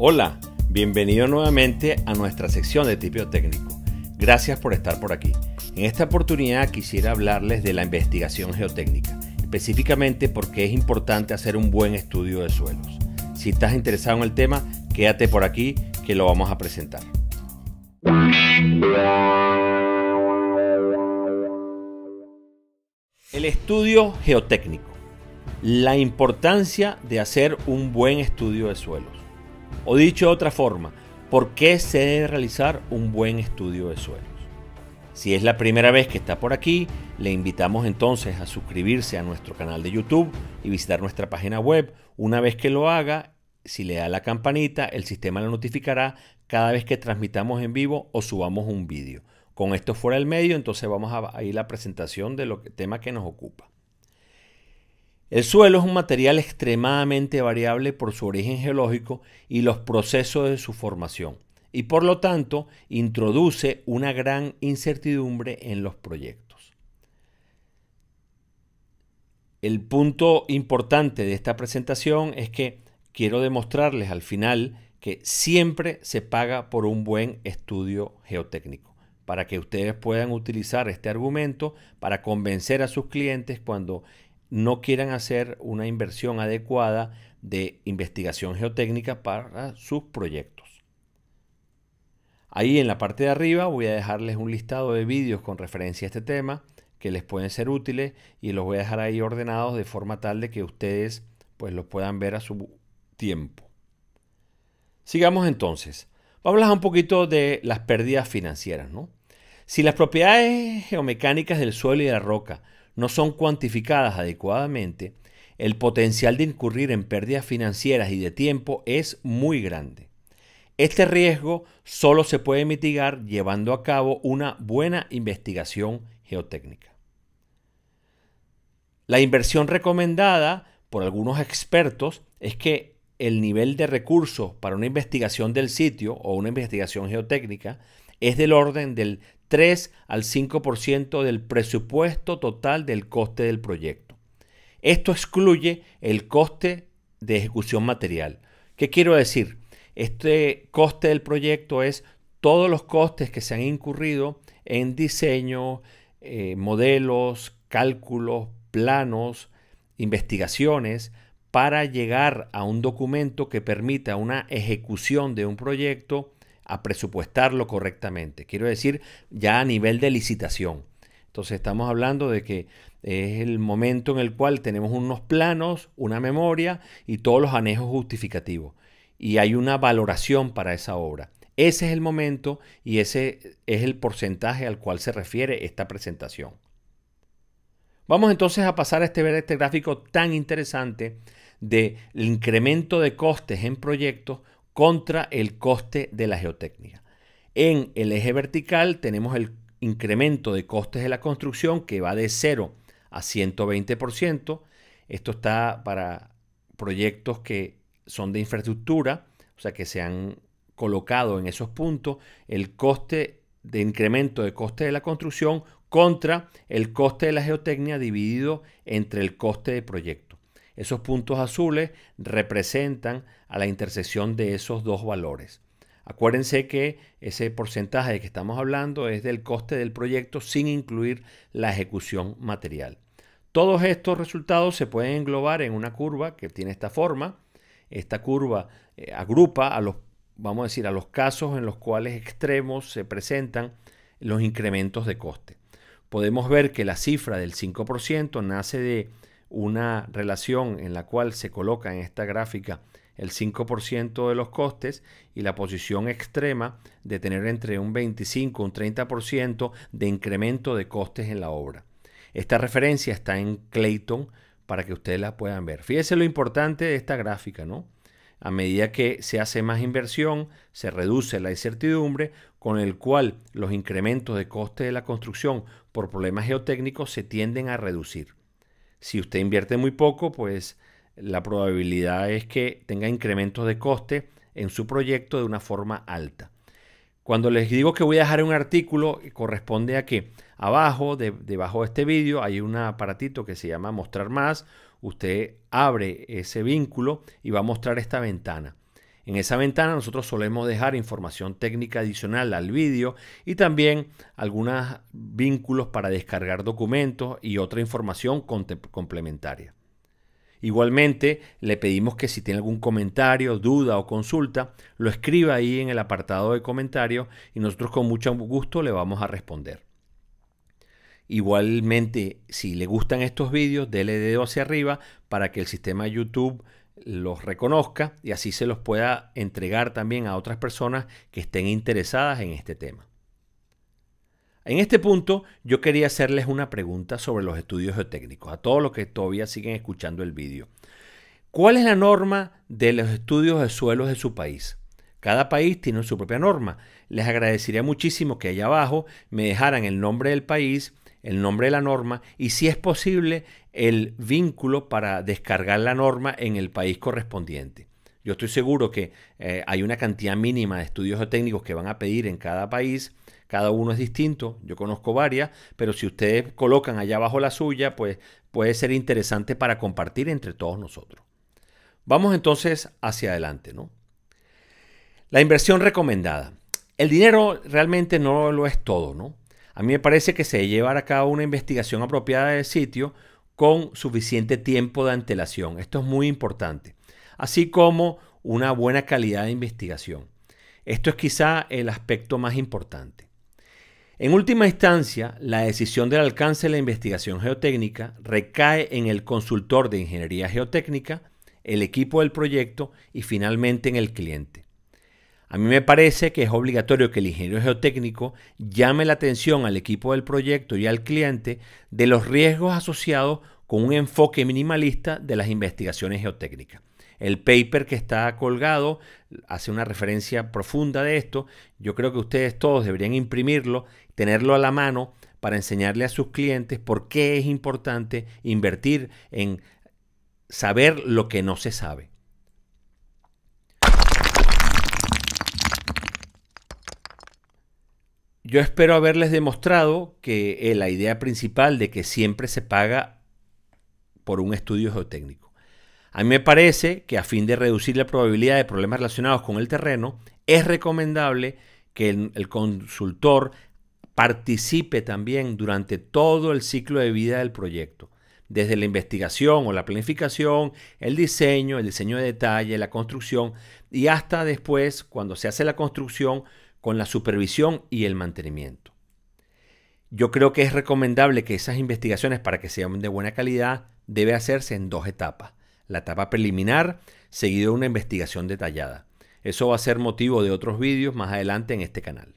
Hola, bienvenido nuevamente a nuestra sección de Tipio técnico. Gracias por estar por aquí. En esta oportunidad quisiera hablarles de la investigación geotécnica, específicamente porque es importante hacer un buen estudio de suelos. Si estás interesado en el tema, quédate por aquí que lo vamos a presentar. El estudio geotécnico. La importancia de hacer un buen estudio de suelos. O dicho de otra forma, ¿por qué se debe realizar un buen estudio de suelos? Si es la primera vez que está por aquí, le invitamos entonces a suscribirse a nuestro canal de YouTube y visitar nuestra página web. Una vez que lo haga, si le da la campanita, el sistema lo notificará cada vez que transmitamos en vivo o subamos un vídeo. Con esto fuera el medio, entonces vamos a ir a la presentación del tema que nos ocupa. El suelo es un material extremadamente variable por su origen geológico y los procesos de su formación, y por lo tanto introduce una gran incertidumbre en los proyectos. El punto importante de esta presentación es que quiero demostrarles al final que siempre se paga por un buen estudio geotécnico, para que ustedes puedan utilizar este argumento para convencer a sus clientes cuando no quieran hacer una inversión adecuada de investigación geotécnica para sus proyectos. Ahí en la parte de arriba voy a dejarles un listado de vídeos con referencia a este tema que les pueden ser útiles y los voy a dejar ahí ordenados de forma tal de que ustedes pues los puedan ver a su tiempo. Sigamos entonces. Vamos a hablar un poquito de las pérdidas financieras, ¿no? Si las propiedades geomecánicas del suelo y de la roca no son cuantificadas adecuadamente, el potencial de incurrir en pérdidas financieras y de tiempo es muy grande. Este riesgo solo se puede mitigar llevando a cabo una buena investigación geotécnica. La inversión recomendada por algunos expertos es que el nivel de recursos para una investigación del sitio o una investigación geotécnica es del orden del 3 al 5% del presupuesto total del coste del proyecto. Esto excluye el coste de ejecución material. ¿Qué quiero decir? Este coste del proyecto es todos los costes que se han incurrido en diseño, eh, modelos, cálculos, planos, investigaciones, para llegar a un documento que permita una ejecución de un proyecto a presupuestarlo correctamente. Quiero decir, ya a nivel de licitación. Entonces estamos hablando de que es el momento en el cual tenemos unos planos, una memoria y todos los anejos justificativos. Y hay una valoración para esa obra. Ese es el momento y ese es el porcentaje al cual se refiere esta presentación. Vamos entonces a pasar a este, ver este gráfico tan interesante del incremento de costes en proyectos contra el coste de la geotécnica. En el eje vertical tenemos el incremento de costes de la construcción que va de 0 a 120%. Esto está para proyectos que son de infraestructura, o sea que se han colocado en esos puntos el coste de incremento de coste de la construcción contra el coste de la geotecnia dividido entre el coste de proyecto. Esos puntos azules representan a la intersección de esos dos valores. Acuérdense que ese porcentaje de que estamos hablando es del coste del proyecto sin incluir la ejecución material. Todos estos resultados se pueden englobar en una curva que tiene esta forma. Esta curva eh, agrupa a los, vamos a decir, a los casos en los cuales extremos se presentan los incrementos de coste. Podemos ver que la cifra del 5% nace de una relación en la cual se coloca en esta gráfica el 5% de los costes y la posición extrema de tener entre un 25 y un 30% de incremento de costes en la obra. Esta referencia está en Clayton para que ustedes la puedan ver. Fíjense lo importante de esta gráfica, ¿no? A medida que se hace más inversión, se reduce la incertidumbre, con el cual los incrementos de coste de la construcción por problemas geotécnicos se tienden a reducir. Si usted invierte muy poco, pues la probabilidad es que tenga incrementos de coste en su proyecto de una forma alta. Cuando les digo que voy a dejar un artículo, eh, corresponde a que abajo, debajo de este vídeo, hay un aparatito que se llama Mostrar más. Usted abre ese vínculo y va a mostrar esta ventana. En esa ventana nosotros solemos dejar información técnica adicional al vídeo y también algunos vínculos para descargar documentos y otra información complementaria. Igualmente, le pedimos que si tiene algún comentario, duda o consulta, lo escriba ahí en el apartado de comentarios y nosotros con mucho gusto le vamos a responder. Igualmente, si le gustan estos vídeos, déle dedo hacia arriba para que el sistema YouTube los reconozca y así se los pueda entregar también a otras personas que estén interesadas en este tema. En este punto yo quería hacerles una pregunta sobre los estudios geotécnicos, a todos los que todavía siguen escuchando el vídeo. ¿Cuál es la norma de los estudios de suelos de su país? Cada país tiene su propia norma. Les agradecería muchísimo que allá abajo me dejaran el nombre del país el nombre de la norma y si es posible el vínculo para descargar la norma en el país correspondiente. Yo estoy seguro que eh, hay una cantidad mínima de estudios técnicos que van a pedir en cada país. Cada uno es distinto, yo conozco varias, pero si ustedes colocan allá abajo la suya, pues puede ser interesante para compartir entre todos nosotros. Vamos entonces hacia adelante, ¿no? La inversión recomendada. El dinero realmente no lo es todo, ¿no? A mí me parece que se debe llevar a cabo una investigación apropiada del sitio con suficiente tiempo de antelación. Esto es muy importante. Así como una buena calidad de investigación. Esto es quizá el aspecto más importante. En última instancia, la decisión del alcance de la investigación geotécnica recae en el consultor de ingeniería geotécnica, el equipo del proyecto y finalmente en el cliente. A mí me parece que es obligatorio que el ingeniero geotécnico llame la atención al equipo del proyecto y al cliente de los riesgos asociados con un enfoque minimalista de las investigaciones geotécnicas. El paper que está colgado hace una referencia profunda de esto. Yo creo que ustedes todos deberían imprimirlo, tenerlo a la mano para enseñarle a sus clientes por qué es importante invertir en saber lo que no se sabe. Yo espero haberles demostrado que eh, la idea principal de que siempre se paga por un estudio geotécnico. A mí me parece que a fin de reducir la probabilidad de problemas relacionados con el terreno, es recomendable que el, consultor participe también durante todo el ciclo de vida del proyecto, desde la investigación o la planificación, el diseño, el diseño de detalle, la construcción y hasta después, cuando se hace la construcción, con la supervisión y el mantenimiento. Yo creo que es recomendable que esas investigaciones, para que sean de buena calidad, debe hacerse en dos etapas. La etapa preliminar, seguido de una investigación detallada. Eso va a ser motivo de otros vídeos más adelante en este canal.